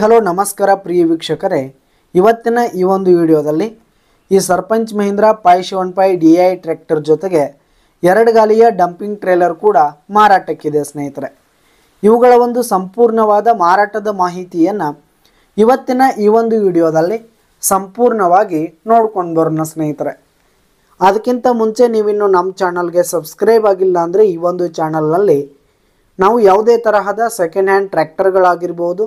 hello ನಮಸ್ಕಾರ ಪ್ರಿಯ ವೀಕ್ಷಕರೇ ಇವತ್ತಿನ ಈ ಒಂದು ವಿಡಿಯೋದಲ್ಲಿ ಈ ಸರ್ಪಂಚ್ ಮಹೀಂದ್ರ ಪೈ ಶಿವನ್ ಪೈ ಡಿ ಐ ಟ್ರ್ಯಾಕ್ಟರ್ ಜೊತೆಗೆ ಎರಡು ಗಾಲಿಯ ಡಂಪಿಂಗ್ ಟ್ರೇಲರ್ ಕೂಡ ಮಾರಾಟಕ್ಕಿದೆ ಸ್ನೇಹಿತರೆ ಇವುಗಳ ಒಂದು ಸಂಪೂರ್ಣವಾದ ಮಾರಾಟದ ಮಾಹಿತಿಯನ್ನು ಇವತ್ತಿನ ಈ ಒಂದು ವಿಡಿಯೋದಲ್ಲಿ ಸಂಪೂರ್ಣವಾಗಿ ನೋಡ್ಕೊಂಡು ಬರೋಣ ಸ್ನೇಹಿತರೆ ಅದಕ್ಕಿಂತ ಮುಂಚೆ ನೀವಿನ್ನು ನಮ್ಮ ಚಾನಲ್ಗೆ ಸಬ್ಸ್ಕ್ರೈಬ್ ಆಗಿಲ್ಲ ಅಂದರೆ ಈ ಒಂದು ಚಾನಲ್ನಲ್ಲಿ ನಾವು ಯಾವುದೇ ತರಹದ ಸೆಕೆಂಡ್ ಹ್ಯಾಂಡ್ ಟ್ರ್ಯಾಕ್ಟರ್ಗಳಾಗಿರ್ಬೋದು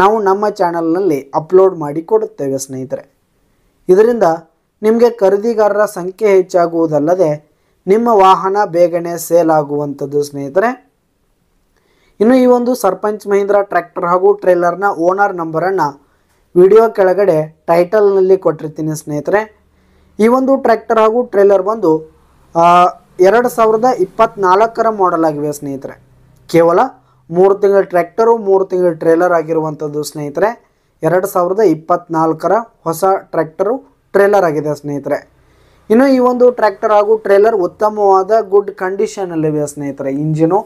ನಾವು ನಮ್ಮ ಚಾನಲ್ನಲ್ಲಿ ಅಪ್ಲೋಡ್ ಮಾಡಿ ಕೊಡುತ್ತೇವೆ ಸ್ನೇಹಿತರೆ ಇದರಿಂದ ನಿಮಗೆ ಖರೀದಿಗಾರರ ಸಂಖ್ಯೆ ಹೆಚ್ಚಾಗುವುದಲ್ಲದೆ ನಿಮ್ಮ ವಾಹನ ಬೇಗನೆ ಸೇಲ್ ಆಗುವಂಥದ್ದು ಸ್ನೇಹಿತರೆ ಇನ್ನು ಈ ಒಂದು ಸರ್ಪಂಚ್ ಮಹೀಂದ್ರ ಟ್ರ್ಯಾಕ್ಟರ್ ಹಾಗೂ ಟ್ರೇಲರ್ನ ಓನರ್ ನಂಬರನ್ನು ವಿಡಿಯೋ ಕೆಳಗಡೆ ಟೈಟಲ್ನಲ್ಲಿ ಕೊಟ್ಟಿರ್ತೀನಿ ಸ್ನೇಹಿತರೆ ಈ ಒಂದು ಟ್ರ್ಯಾಕ್ಟರ್ ಹಾಗೂ ಟ್ರೇಲರ್ ಬಂದು ಎರಡು ಸಾವಿರದ ಇಪ್ಪತ್ತ್ನಾಲ್ಕರ ಮಾಡಲ್ ಆಗಿವೆ ಸ್ನೇಹಿತರೆ ಕೇವಲ ಮೂರು ತಿಂಗಳ ಟ್ರ್ಯಾಕ್ಟರು ಮೂರು ತಿಂಗಳ ಟ್ರೇಲರ್ ಆಗಿರುವಂಥದ್ದು ಸ್ನೇಹಿತರೆ ಎರಡು ಸಾವಿರದ ಇಪ್ಪತ್ತ್ನಾಲ್ಕರ ಹೊಸ ಟ್ರ್ಯಾಕ್ಟರು ಟ್ರೇಲರ್ ಆಗಿದೆ ಸ್ನೇಹಿತರೆ ಇನ್ನು ಈ ಒಂದು ಟ್ರ್ಯಾಕ್ಟರ್ ಹಾಗೂ ಟ್ರೇಲರ್ ಉತ್ತಮವಾದ ಗುಡ್ ಕಂಡೀಷನಲ್ಲಿವೆ ಸ್ನೇಹಿತರೆ ಇಂಜಿನು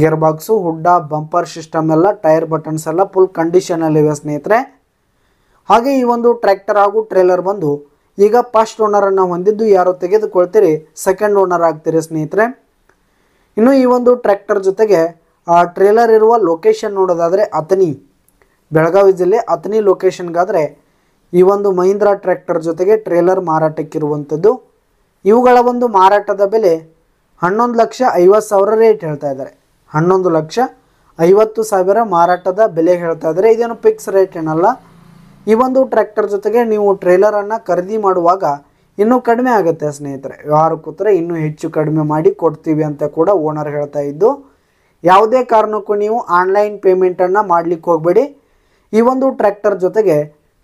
ಗೇರ್ ಬಾಕ್ಸು ಹುಡ್ಡ ಬಂಪರ್ ಸಿಸ್ಟಮ್ ಎಲ್ಲ ಟೈರ್ ಬಟನ್ಸ್ ಎಲ್ಲ ಫುಲ್ ಕಂಡೀಷನಲ್ಲಿವೆ ಸ್ನೇಹಿತರೆ ಹಾಗೆ ಈ ಒಂದು ಟ್ರ್ಯಾಕ್ಟರ್ ಹಾಗೂ ಟ್ರೇಲರ್ ಬಂದು ಈಗ ಫಸ್ಟ್ ಓನರನ್ನು ಹೊಂದಿದ್ದು ಯಾರು ತೆಗೆದುಕೊಳ್ತೀರಿ ಸೆಕೆಂಡ್ ಓನರ್ ಆಗ್ತೀರಿ ಸ್ನೇಹಿತರೆ ಇನ್ನು ಈ ಒಂದು ಟ್ರ್ಯಾಕ್ಟರ್ ಜೊತೆಗೆ ಆ ಟ್ರೇಲರ್ ಇರುವ ಲೊಕೇಶನ್ ನೋಡೋದಾದರೆ ಅಥನಿ ಬೆಳಗಾವಿ ಜಿಲ್ಲೆ ಅಥನಿ ಲೊಕೇಶನ್ಗಾದರೆ ಈ ಒಂದು ಮಹೀಂದ್ರಾ ಟ್ರ್ಯಾಕ್ಟರ್ ಜೊತೆಗೆ ಟ್ರೇಲರ್ ಮಾರಾಟಕ್ಕಿರುವಂಥದ್ದು ಇವುಗಳ ಒಂದು ಮಾರಾಟದ ಬೆಲೆ ಹನ್ನೊಂದು ಲಕ್ಷ ಐವತ್ತು ಸಾವಿರ ರೇಟ್ ಹೇಳ್ತಾ ಇದ್ದಾರೆ ಹನ್ನೊಂದು ಲಕ್ಷ ಐವತ್ತು ಸಾವಿರ ಮಾರಾಟದ ಬೆಲೆ ಹೇಳ್ತಾ ಇದ್ದಾರೆ ಇದೇನು ಫಿಕ್ಸ್ ರೇಟ್ ಏನಲ್ಲ ಈ ಒಂದು ಟ್ರ್ಯಾಕ್ಟರ್ ಜೊತೆಗೆ ನೀವು ಟ್ರೇಲರನ್ನು ಖರೀದಿ ಮಾಡುವಾಗ ಇನ್ನೂ ಕಡಿಮೆ ಆಗುತ್ತೆ ಸ್ನೇಹಿತರೆ ವ್ಯವಹಾರ ಕೂತರೆ ಇನ್ನೂ ಹೆಚ್ಚು ಕಡಿಮೆ ಮಾಡಿ ಕೊಡ್ತೀವಿ ಅಂತ ಕೂಡ ಓನರ್ ಹೇಳ್ತಾ ಇದ್ದು ಯಾವುದೇ ಕಾರಣಕ್ಕೂ ನೀವು ಆನ್ಲೈನ್ ಪೇಮೆಂಟನ್ನು ಮಾಡಲಿಕ್ಕೆ ಹೋಗಬೇಡಿ ಈ ಒಂದು ಟ್ರ್ಯಾಕ್ಟರ್ ಜೊತೆಗೆ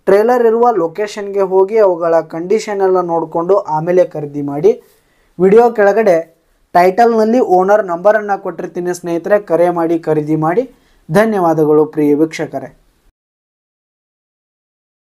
ಟ್ರೇಲರ್ ಇರುವ ಲೊಕೇಶನ್ಗೆ ಹೋಗಿ ಅವುಗಳ ಕಂಡೀಷನ್ ಎಲ್ಲ ನೋಡಿಕೊಂಡು ಆಮೇಲೆ ಖರೀದಿ ಮಾಡಿ ವಿಡಿಯೋ ಕೆಳಗಡೆ ಟೈಟಲ್ನಲ್ಲಿ ಓನರ್ ನಂಬರನ್ನು ಕೊಟ್ಟಿರ್ತೀನಿ ಸ್ನೇಹಿತರೆ ಕರೆ ಮಾಡಿ ಖರೀದಿ ಮಾಡಿ ಧನ್ಯವಾದಗಳು ಪ್ರಿಯ ವೀಕ್ಷಕರೇ